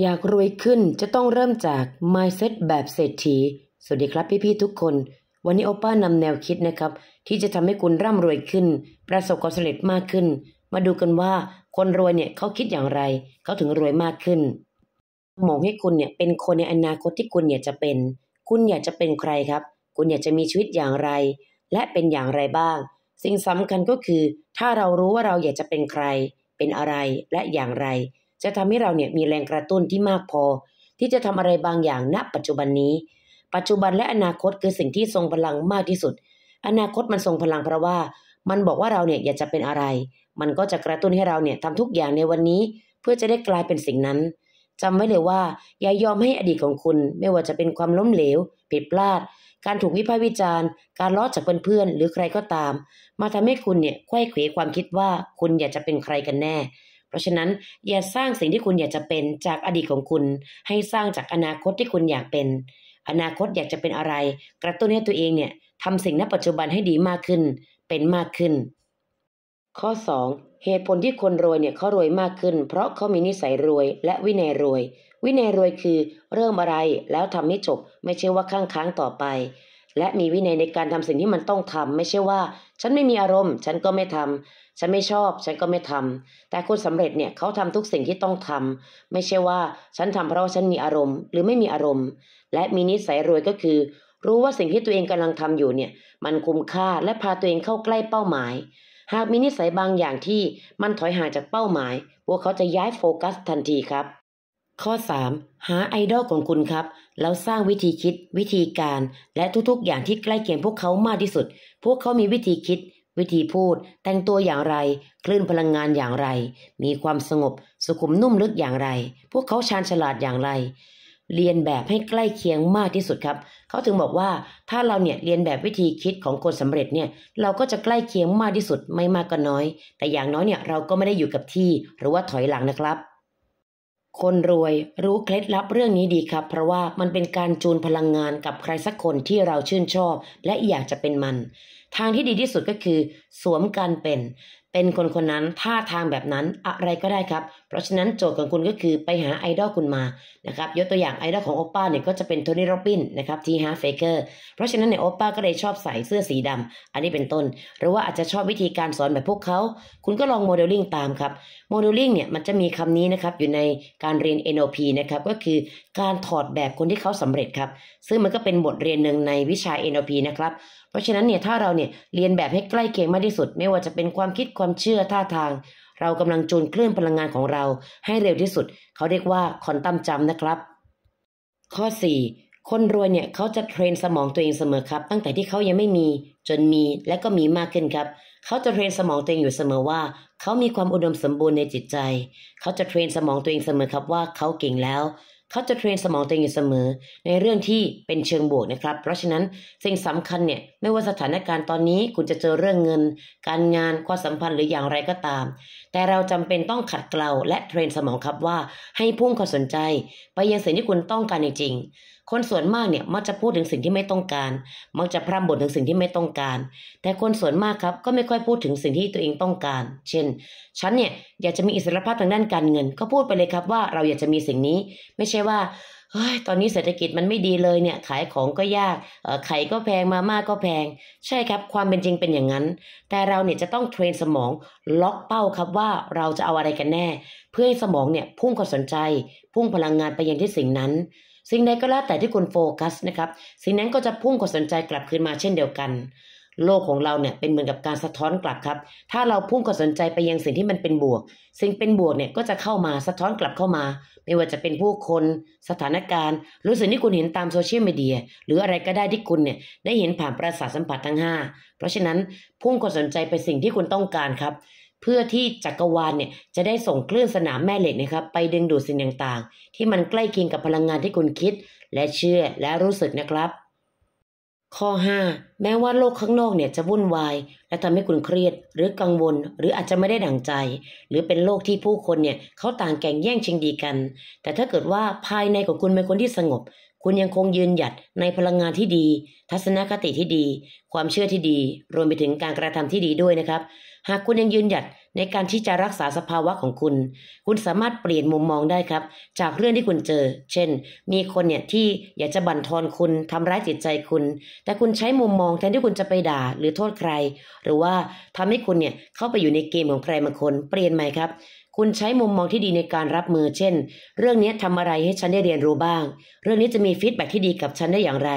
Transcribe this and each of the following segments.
อยากรวยขึ้นจะต้องเริ่มจาก mindset แบบเศรษฐี สวัสดีครับ พี่ๆทุกคน วันนี้โอป้านำแนวคิดนะครับ ที่จะทำให้คุณร่ำรวยขึ้น ประสบความสำเร็จมากขึ้น มาดูกันว่าคนรวยเนี่ยเขาคิดอย่างไร เขาถึงรวยมากขึ้นมองให้คุณเนี่ยเป็นคนในอนาคตที่คุณอยากจะเป็น คุณอยากจะเป็นใครครับ คุณอยากจะมีชีวิตอย่างไร และเป็นอย่างไรบ้าง สิ่งสำคัญก็คือ ถ้าเรารู้ว่าเราอยากจะเป็นใคร เป็นอะไรและอย่างไรจะทำให้เราเนี่ยมีแรงกระตุ้นที่มากพอ ที่จะทำอะไรบางอย่างณปัจจุบันนี้ ปัจจุบันและอนาคตคือสิ่งที่ทรงพลังมากที่สุด อนาคตมันทรงพลังเพราะว่า มันบอกว่าเราเนี่ยอยากจะเป็นอะไร มันก็จะกระตุ้นให้เราเนี่ยทำทุกอย่างในวันนี้เพื่อจะได้กลายเป็นสิ่งนั้นจำไว้เลยว่าอย่ายอมให้อดีตของคุณ ไม่ว่าจะเป็นความล้มเหลว ผิดพลาด การถูกวิพากษ์วิจารณ์ การล้อจากเพื่อนๆหรือใครก็ตาม มาทำให้คุณเนี่ยไขว้เขวความคิดว่าคุณอยากจะเป็นใครกันแน่เพราะฉะนั้นอย่าสร้างสิ่งที่คุณอยากจะเป็นจากอดีตของคุณให้สร้างจากอนาคตที่คุณอยากเป็น อนาคตอยากจะเป็นอะไรกระตุ้นให้ตัวเองเนี่ยทำสิ่งณปัจจุบันให้ดีมากขึ้น เป็นมากขึ้น ข้อ 2. เหตุผลที่คนรวยเนี่ยเขารวยมากขึ้น เพราะเขามีนิสัยรวยและวินัยรวย วินัยรวยคือเริ่มอะไรแล้วทำให้จบไม่ใช่ว่าค้างค้างต่อไปและมีวินัยในการทำสิ่งที่มันต้องทำ ไม่ใช่ว่าฉันไม่มีอารมณ์ ฉันก็ไม่ทำ ฉันไม่ชอบฉันก็ไม่ทำ แต่คนสำเร็จเนี่ยเขาทำทุกสิ่งที่ต้องทำ ไม่ใช่ว่าฉันทำเพราะว่าฉันมีอารมณ์ หรือไม่มีอารมณ์ และมีนิสัยรวยก็คือรู้ว่าสิ่งที่ตัวเองกำลังทำอยู่เนี่ย มันคุ้มค่า และพาตัวเองเข้าใกล้เป้าหมาย หากมีนิสัยบางอย่างที่มันถอยห่างจากเป้าหมายพวกเขาจะย้ายโฟกัสทันทีครับข้อ 3. หาไอดอลของคุณครับแล้วสร้างวิธีคิด วิธีการและทุกๆ อย่างที่ใกล้เคียงพวกเขามากที่สุด พวกเขามีวิธีคิด วิธีพูด แต่งตัวอย่างไร คลื่นพลังงานอย่างไร มีความสงบสุขุมนุ่มลึกอย่างไร พวกเขาชาญฉลาดอย่างไร เรียนแบบให้ใกล้เคียงมากที่สุดครับเขาถึงบอกว่าถ้าเราเนี่ยเรียนแบบวิธีคิดของคนสำเร็จเนี่ย เราก็จะใกล้เคียงมากที่สุดไม่มากก็น้อย แต่อย่างน้อยเนี่ยเราก็ไม่ได้อยู่กับที่ หรือว่าถอยหลังนะครับคนรวยรู้เคล็ดลับเรื่องนี้ดีครับ เพราะว่ามันเป็นการจูนพลังงานกับใครสักคนที่เราชื่นชอบ และอยากจะเป็นมัน ทางที่ดีที่สุดก็คือสวมการเป็น เป็นคนคนนั้นท่าทางแบบนั้นอะไรก็ได้ครับเพราะฉะนั้นโจทย์ของคุณก็คือไปหาไอดอลคุณมานะครับ ยกตัวอย่างไอดอลของโอป้าเนี่ยก็จะเป็นโทนี่โรบินนะครับ ทีฮาร์เฟเกอร์ เพราะฉะนั้นเนี่ยโอป้าก็เลยชอบใส่เสื้อสีดำอันนี้เป็นต้น หรือว่าอาจจะชอบวิธีการสอนแบบพวกเขา คุณก็ลองโมเดลลิ่งตามครับ โมเดลลิ่งเนี่ยมันจะมีคำนี้นะครับอยู่ในการเรียน NLP นะครับ ก็คือการถอดแบบคนที่เขาสำเร็จครับ ซึ่งมันก็เป็นบทเรียนหนึ่งในวิชา NLP นะครับ เพราะฉะนั้นเนี่ยถ้าเราเนี่ยเรียนแบบให้ใกล้เคียงมากที่สุด ไม่ว่าจะเป็นความคิดความเชื่อท่าทางเรากำลังจูนคลื่นพลังงานของเราให้เร็วที่สุด เขาเรียกว่าคอนตัมจัมนะครับ ข้อ4คนรวยเนี่ยเขาจะเทรนสมองตัวเองเสมอครับ ตั้งแต่ที่เขายังไม่มีจนมีและก็มีมากขึ้นครับ เขาจะเทรนสมองตัวเองอยู่เสมอว่าเขามีความอุดมสมบูรณ์ในจิตใจ เขาจะเทรนสมองตัวเองเสมอครับว่าเขาเก่งแล้ว เขาจะเทรนสมองตัวเองอยู่เสมอ ในเรื่องที่เป็นเชิงบวกนะครับ เพราะฉะนั้นสิ่งสำคัญเนี่ยไม่ว่าสถานการณ์ตอนนี้คุณจะเจอเรื่องเงิน การงานความสัมพันธ์หรืออย่างไรก็ตามแต่เราจำเป็นต้องขัดเกลา และ เทรนสมองครับว่าให้พุ่งความสนใจ ไปยังสิ่งที่คุณต้องการจริงๆคนส่วนมากเนี่ยมักจะพูดถึงสิ่งที่ไม่ต้องการ มักจะพร่ำบ่นถึงสิ่งที่ไม่ต้องการ แต่คนส่วนมากครับก็ไม่ค่อยพูดถึงสิ่งที่ตัวเองต้องการ เช่น ฉันเนี่ยอยากจะมีอิสรภาพทางด้านการเงินก็พูดไปเลยครับว่าเราอยากจะมีสิ่งนี้ไม่ใช่ว่าเฮ้ยตอนนี้เศรษฐกิจมันไม่ดีเลยเนี่ยขายของก็ยาก ไข่ก็แพงมาม่าก็แพง ใช่ครับความเป็นจริงเป็นอย่างนั้น แต่เราเนี่ยจะต้องเทรนสมองล็อกเป้าครับว่าเราจะเอาอะไรกันแน่ เพื่อให้สมองเนี่ยพุ่งความสนใจ พุ่งพลังงานไปยังที่สิ่งนั้นสิ่งใดก็แล้วแต่ที่คุณโฟกัสนะครับสิ่งนั้นก็จะพุ่งความสนใจกลับคืนมาเช่นเดียวกันโลกของเราเนี่ยเป็นเหมือนกับการสะท้อนกลับครับ ถ้าเราพุ่งความสนใจไปยังสิ่งที่มันเป็นบวก สิ่งเป็นบวกเนี่ยก็จะเข้ามาสะท้อนกลับเข้ามา ไม่ว่าจะเป็นผู้คนสถานการณ์ หรือสิ่งที่คุณเห็นตามโซเชียลมีเดียหรืออะไรก็ได้ที่คุณเนี่ย ได้เห็นผ่านประสาทสัมผัสทั้ง5เพราะฉะนั้นพุ่งความสนใจไปสิ่งที่คุณต้องการครับเพื่อที่จักรวาลเนี่ยจะได้ส่งคลื่นสนามแม่เหล็กนะครับ ไปดึงดูดสิ่งต่างๆ ที่มันใกล้เคียงกับพลังงานที่คุณคิดและเชื่อและรู้สึกนะครับข้อ5แม้ว่าโลกข้างนอกเนี่ยจะวุ่นวาย และทำให้คุณเครียด หรือกังวลหรืออาจจะไม่ได้ดั่งใจ หรือเป็นโลกที่ผู้คนเนี่ยเขาต่างแก่งแย่งชิงดีกัน แต่ถ้าเกิดว่าภายในของคุณเป็นคนที่สงบ คุณยังคงยืนหยัดในพลังงานที่ดี ทัศนคติที่ดี ความเชื่อที่ดี รวมไปถึงการกระทำที่ดีด้วยนะครับ หากคุณยังยืนหยัดในการที่จะรักษาสภาวะของคุณ คุณสามารถเปลี่ยนมุมมองได้ครับ จากเรื่องที่คุณเจอ เช่น มีคนเนี่ยที่อยากจะบั่นทอนคุณทำร้ายจิตใจคุณ แต่คุณใช้มุมมองแทนที่คุณจะไปด่าหรือโทษใคร หรือว่าทำให้คุณเนี่ยเข้าไปอยู่ในเกมของใครบางคน เปลี่ยนไหมครับ คุณใช้มุมมองที่ดีในการรับมือ เช่น เรื่องนี้ทำอะไรให้ฉันได้เรียนรู้บ้าง เรื่องนี้จะมีฟีดแบ็ที่ดีกับฉันได้อย่างไร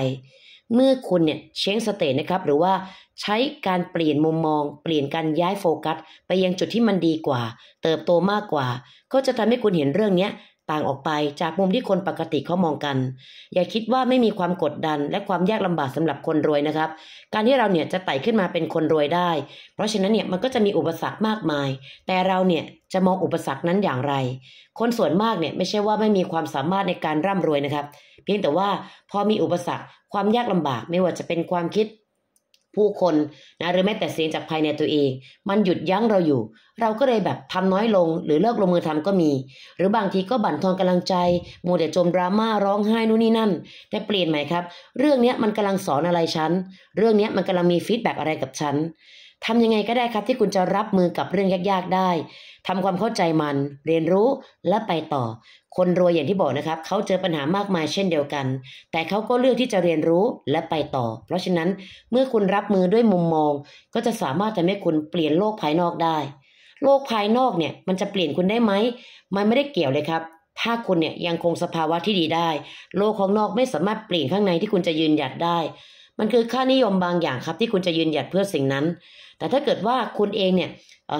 เมื่อคุณเนี่ยเช้งสเตตนะครับ หรือว่าใช้การเปลี่ยนมุมมอง เปลี่ยนการย้ายโฟกัส ไปยังจุดที่มันดีกว่า เติบโตมากกว่าก็จะทำให้คุณเห็นเรื่องเนี้ยต่างออกไปจากมุมที่คนปกติเขามองกัน อย่าคิดว่าไม่มีความกดดัน และความยากลำบากสำหรับคนรวยนะครับ การที่เราเนี่ยจะไต่ขึ้นมาเป็นคนรวยได้ เพราะฉะนั้นเนี่ยมันก็จะมีอุปสรรคมากมาย แต่เราเนี่ยจะมองอุปสรรคนั้นอย่างไร คนส่วนมากเนี่ยไม่ใช่ว่าไม่มีความสามารถในการร่ำรวยนะครับ เพียงแต่ว่าพอมีอุปสรรคความยากลำบากไม่ว่าจะเป็นความคิดผู้คนนะหรือแม้แต่เสียงจากภายในตัวเอง มันหยุดยั้งเราอยู่ เราก็เลยแบบทำน้อยลง หรือเลิกลงมือทำก็มี หรือบางทีก็บั่นทอนกำลังใจโมเดลจมดราม่าร้องไห้นู่นนี่นั่น แต่เปลี่ยนไหมครับ เรื่องนี้มันกำลังสอนอะไรฉัน เรื่องนี้มันกำลังมีฟีดแบ็กอะไรกับฉัน ทำยังไงก็ได้ครับที่คุณจะรับมือกับเรื่องยากๆได้ทำความเข้าใจมันเรียนรู้และไปต่อ คนรวยอย่างที่บอกนะครับเขาเจอปัญหามากมายเช่นเดียวกัน แต่เขาก็เลือกที่จะเรียนรู้และไปต่อ เพราะฉะนั้นเมื่อคุณรับมือด้วยมุมมอง ก็จะสามารถทำให้คุณเปลี่ยนโลกภายนอกได้ โลกภายนอกเนี่ย มันจะเปลี่ยนคุณได้ไหมมันไม่ได้เกี่ยวเลยครับ ถ้าคุณเนี่ยยังคงสภาวะที่ดีได้ โลกของนอกไม่สามารถเปลี่ยนข้างในที่คุณจะยืนหยัดได้ มันคือค่านิยมบางอย่างครับ ที่คุณจะยืนหยัดเพื่อสิ่งนั้น แต่ถ้าเกิดว่าคุณเองเนี่ย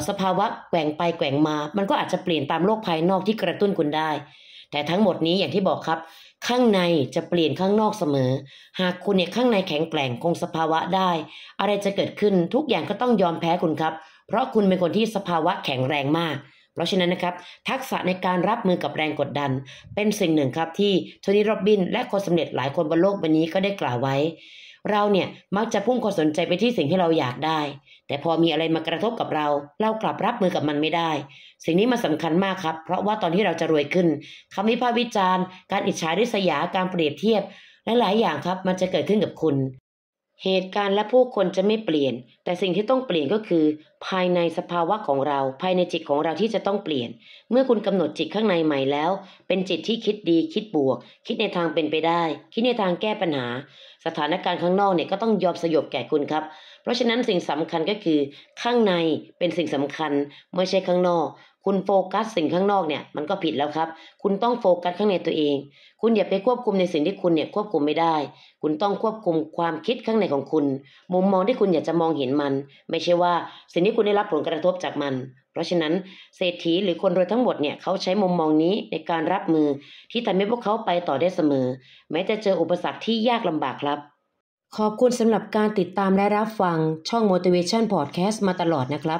สภาวะแกว่งไปแกว่งมา มันก็อาจจะเปลี่ยนตามโลกภายนอกที่กระตุ้นคุณได้ แต่ทั้งหมดนี้อย่างที่บอกครับ ข้างในจะเปลี่ยนข้างนอกเสมอ หากคุณเนี่ยข้างในแข็งแกร่งคงสภาวะได้ อะไรจะเกิดขึ้นทุกอย่างก็ต้องยอมแพ้คุณครับ เพราะคุณเป็นคนที่สภาวะแข็งแรงมาก เพราะฉะนั้นนะครับ ทักษะในการรับมือกับแรงกดดัน เป็นสิ่งหนึ่งครับ ที่โทนี่โรบินและคนสำเร็จหลายคนบนโลกใบนี้ก็ได้กล่าวไว้เราเนี่ยมักจะพุ่งความสนใจไปที่สิ่งที่เราอยากได้ แต่พอมีอะไรมากระทบกับเราเรากลับรับมือกับมันไม่ได้ สิ่งนี้มันสาคัญมากครับ เพราะว่าตอนที่เราจะรวยขึ้นคำวิพากษ์วิจารณ์ การอิจฉาริษยาการเปรียบเทียบและหลายอย่างครับมันจะเกิดขึ้นกับคุณเหตุการณ์และผู้คนจะไม่เปลี่ยน แต่สิ่งที่ต้องเปลี่ยนก็คือ ภายในสภาวะของเรา ภายในจิตของเราที่จะต้องเปลี่ยน เมื่อคุณกำหนดจิตข้างในใหม่แล้ว เป็นจิตที่คิดดี คิดบวก คิดในทางเป็นไปได้ คิดในทางแก้ปัญหา สถานการณ์ข้างนอกเนี่ยก็ต้องยอมสยบแก่คุณครับ เพราะฉะนั้นสิ่งสำคัญก็คือ ข้างในเป็นสิ่งสำคัญไม่ใช่ข้างนอกคุณโฟกัสสิ่งข้างนอกเนี่ย มันก็ผิดแล้วครับ คุณต้องโฟกัสข้างในตัวเอง คุณอย่าไปควบคุมในสิ่งที่คุณเนี่ยควบคุมไม่ได้ คุณต้องควบคุมความคิดข้างในของคุณ มุมมองที่คุณอยากจะมองเห็นมัน ไม่ใช่ว่า สิ่งที่คุณได้รับผลกระทบจากมัน เพราะฉะนั้น เศรษฐีหรือคนรวยทั้งหมดเนี่ยเขาใช้มุมมองนี้ในการรับมือ ที่ทำให้พวกเขาไปต่อได้เสมอแม้จะเจออุปสรรคที่ยากลำบากครับ ขอบคุณสำหรับการติดตามและรับฟังช่อง motivation podcast มาตลอดนะครับ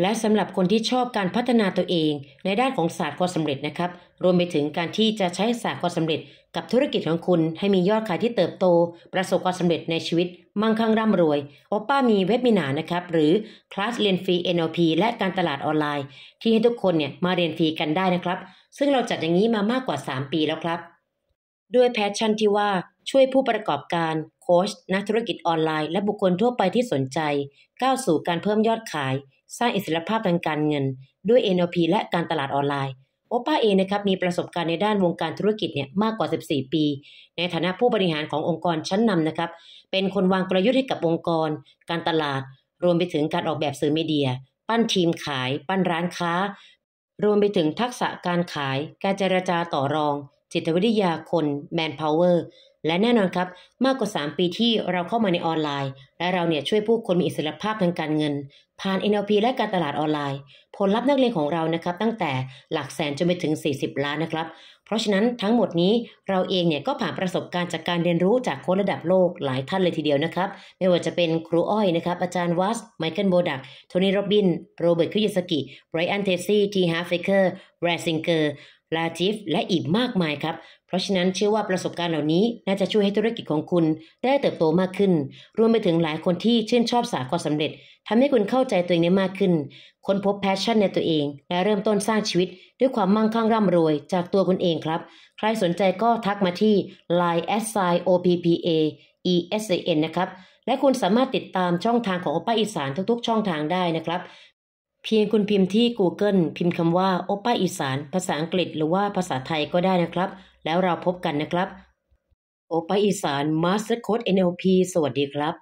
และสำหรับคนที่ชอบการพัฒนาตัวเอง ในด้านของศาสตร์ความสำเร็จนะครับ รวมไปถึงการที่จะใช้ศาสตร์ความสำเร็จกับธุรกิจของคุณให้มียอดขายที่เติบโต ประสบความสำเร็จในชีวิต มั่งคั่งร่ำรวยโอป้ามีเว็บมินานะครับ หรือคลาสเรียนฟรี NLP และการตลาดออนไลน์ ที่ให้ทุกคนเนี่ยมาเรียนฟรีกันได้นะครับ ซึ่งเราจัดอย่างนี้มามากกว่า 3 ปีแล้วครับ ด้วยแพชชั่นที่ว่าช่วยผู้ประกอบการ โค้ชนักธุรกิจออนไลน์และบุคคลทั่วไปที่สนใจก้าวสู่การเพิ่มยอดขายสร้างอิสรภาพทางการเงินด้วย NLP และการตลาดออนไลน์โอป้าเองนะครับมีประสบการณ์ในด้านวงการธุรกิจเนี่ยมากกว่า 14 ปี ในฐานะผู้บริหารขององค์กรชั้นนำนะครับ เป็นคนวางกลยุทธ์ให้กับองค์กรการตลาด รวมไปถึงการออกแบบสื่อมีเดีย ปั้นทีมขาย ปั้นร้านค้า รวมไปถึงทักษะการขาย การเจรจาต่อรอง จิตวิทยาคน แมนพาวเวอร์และแน่นอนครับ มากกว่า 3 ปีที่เราเข้ามาในออนไลน์ และเราเนี่ยช่วยผู้คนมีอิสรภาพทางการเงิน ผ่าน NLP และการตลาดออนไลน์ ผลลัพธ์นักเรียนของเรานะครับตั้งแต่หลักแสนจนไปถึง 40 ล้านนะครับ เพราะฉะนั้นทั้งหมดนี้เราเองเนี่ยก็ผ่านประสบการณ์จากการเรียนรู้จากคนระดับโลกหลายท่านเลยทีเดียวนะครับไม่ว่าจะเป็นครูอ้อยนะครับ อาจารย์วัสไมเคิลโบดักโทนี่โรบิน โรเบิร์ตคุยสกิไบรอันเทซี่ทีฮาร์เฟเกอร์แบรซิงเกอร์ลาจิฟและอีกมากมายครับเพราะฉะนั้นเชื่อว่าประสบการณ์เหล่านี้น่าจะช่วยให้ธุรกิจของคุณได้เติบโตมากขึ้น รวมไปถึงหลายคนที่ชื่นชอบสาความสำเร็จ ทำให้คุณเข้าใจตัวเองได้มากขึ้นค้นพบแพชชั่นในตัวเอง และเริ่มต้นสร้างชีวิตด้วยความมั่งคั่งร่ำรวย จากตัวคุณเองครับ ใครสนใจก็ทักมาที่ line s i o p p a e s a n นะครับและคุณสามารถติดตามช่องทางของโอป้าอีสานทุกๆ ช่องทางได้นะครับ เพียงคุณพิมพ์ที่ Google พิมพ์คำว่าโอป้าอีสาน ภาษาอังกฤษหรือว่าภาษาไทยก็ได้นะครับแล้วเราพบกันนะครับ โอปอีสาน มาสเตอร์โค้ด NLP สวัสดีครับ